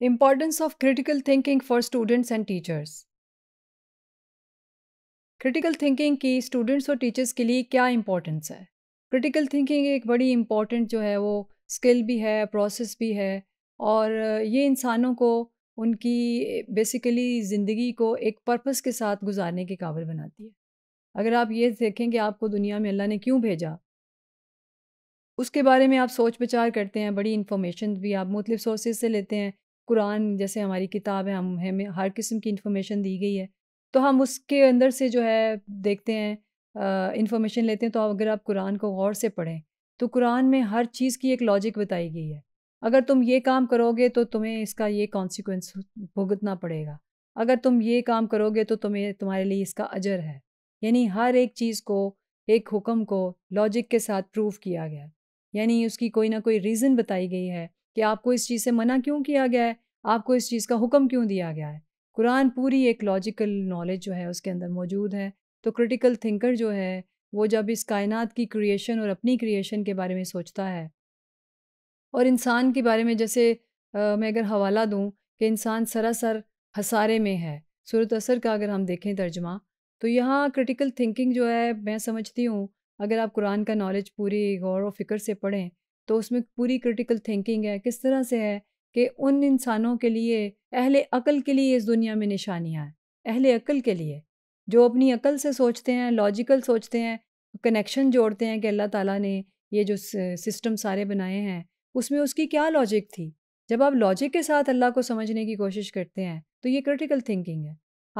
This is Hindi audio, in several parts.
Importance of critical thinking for students and teachers. Critical thinking की स्टूडेंट्स और टीचर्स के लिए क्या इम्पोर्टेंस है क्रिटिकल थिंकिंग एक बड़ी इम्पॉर्टेंट जो है वो स्किल भी है प्रोसेस भी है और ये इंसानों को उनकी बेसिकली ज़िंदगी को एक पर्पस के साथ गुजारने के काबिल बनाती है अगर आप ये देखें कि आपको दुनिया में अल्लाह ने क्यों भेजा उसके बारे में आप सोच विचार करते हैं बड़ी इन्फॉर्मेशन भी आप मुख्तु सोर्सेज से लेते हैं कुरान जैसे हमारी किताब है हम हमें हर किस्म की इंफॉर्मेशन दी गई है तो हम उसके अंदर से जो है देखते हैं इंफॉर्मेशन लेते हैं तो अगर आप कुरान को गौर से पढ़ें तो कुरान में हर चीज़ की एक लॉजिक बताई गई है अगर तुम ये काम करोगे तो तुम्हें इसका ये कॉन्सिक्वेंस भुगतना पड़ेगा अगर तुम ये काम करोगे तो तुम्हें तुम्हारे लिए इसका अजर है यानी हर एक चीज़ को एक हुक्म को लॉजिक के साथ प्रूव किया गया यानी उसकी कोई ना कोई रीज़न बताई गई है कि आपको इस चीज़ से मना क्यों किया गया है आपको इस चीज़ का हुक्म क्यों दिया गया है कुरान पूरी एक लॉजिकल नॉलेज जो है उसके अंदर मौजूद है तो क्रिटिकल थिंकर जो है वो जब इस कायनात की क्रिएशन और अपनी क्रिएशन के बारे में सोचता है और इंसान के बारे में जैसे आ, मैं अगर हवाला दूँ कि इंसान सरासर हसारे में है सूरत असर का अगर हम देखें तर्जमा तो यहाँ क्रिटिकल थिंकिंग जो है मैं समझती हूँ अगर आप कुरान का नॉलेज पूरी गौर व फिक्र से पढ़ें तो उसमें पूरी क्रिटिकल थिंकिंग है किस तरह से है कि उन इंसानों के लिए अहले अकल के लिए इस दुनिया में निशानियाँ हैं अहले अकल के लिए जो अपनी अकल से सोचते हैं लॉजिकल सोचते हैं कनेक्शन जोड़ते हैं कि अल्लाह ताला ने ये जो सिस्टम सारे बनाए हैं उसमें उसकी क्या लॉजिक थी जब आप लॉजिक के साथ अल्लाह को समझने की कोशिश करते हैं तो ये क्रिटिकल थिंकिंग है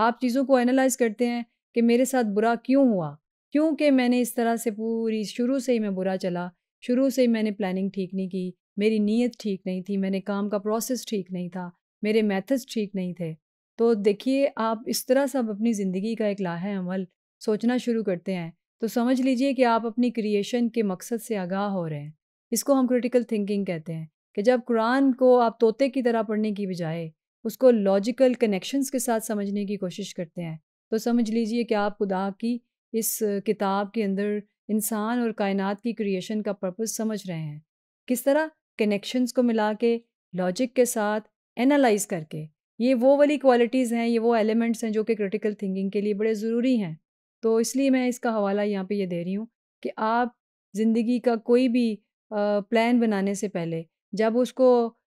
आप चीज़ों को एनालाइज करते हैं कि मेरे साथ बुरा क्यों हुआ क्योंकि मैंने इस तरह से पूरी शुरू से ही मैं बुरा चला शुरू से ही मैंने प्लानिंग ठीक नहीं की मेरी नीयत ठीक नहीं थी मैंने काम का प्रोसेस ठीक नहीं था मेरे मेथड्स ठीक नहीं थे तो देखिए आप इस तरह सब अपनी ज़िंदगी का एक लाह अमल सोचना शुरू करते हैं तो समझ लीजिए कि आप अपनी क्रिएशन के मकसद से आगाह हो रहे हैं इसको हम क्रिटिकल थिंकिंग कहते हैं कि जब कुरान को आप तोते की तरह पढ़ने की बजाय उसको लॉजिकल कनेक्शंस के साथ समझने की कोशिश करते हैं तो समझ लीजिए कि आप खुदा की इस किताब के अंदर इंसान और कायनात की क्रिएशन का पर्पस समझ रहे हैं किस तरह कनेक्शंस को मिला के लॉजिक के साथ एनालाइज करके ये वो वाली क्वालिटीज़ हैं ये वो एलिमेंट्स हैं जो कि क्रिटिकल थिंकिंग के लिए बड़े ज़रूरी हैं तो इसलिए मैं इसका हवाला यहाँ पे ये दे रही हूँ कि आप ज़िंदगी का कोई भी प्लान बनाने से पहले जब उसको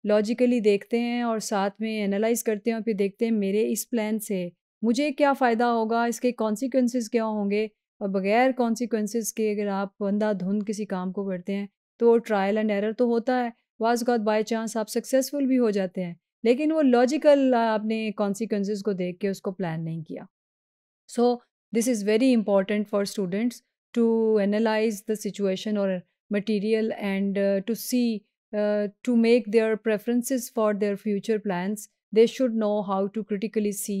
लॉजिकली देखते हैं और साथ में एनालाइज करते हैं और फिर देखते हैं मेरे इस प्लान से मुझे क्या फ़ायदा होगा इसके कॉन्सिक्वेंसेस क्या होंगे और बगैर कॉन्सिक्वेंसेस के अगर आप अंधाधुंध किसी काम को करते हैं तो ट्रायल एंड एरर तो होता है वाज गॉड बाई चांस आप सक्सेसफुल भी हो जाते हैं लेकिन वो लॉजिकल आपने कॉन्सिक्वेंस को देख के उसको प्लान नहीं किया so this is very important for students to analyse the situation और material and to see to make their preferences for their future plan they should know how to critically see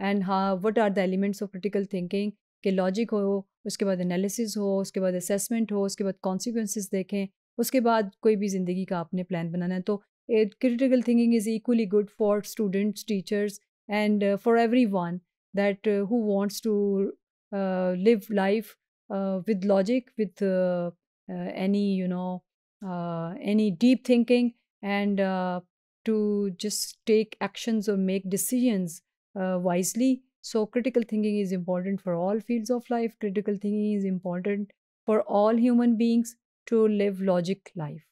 and how what are the elements of critical thinking कि लॉजिक हो उसके बाद एनालिसिस हो उसके बाद असेसमेंट हो उसके बाद कॉन्सिक्वेंसेस देखें उसके बाद कोई भी ज़िंदगी का आपने प्लान बनाना है तो critical thinking is equally good for students teachers and for everyone that who wants to live life with logic with any you know any deep thinking and to just take actions और make decisions wisely uh, So critical thinking is important for all fields of life. Critical thinking is important for all human beings to live logic life.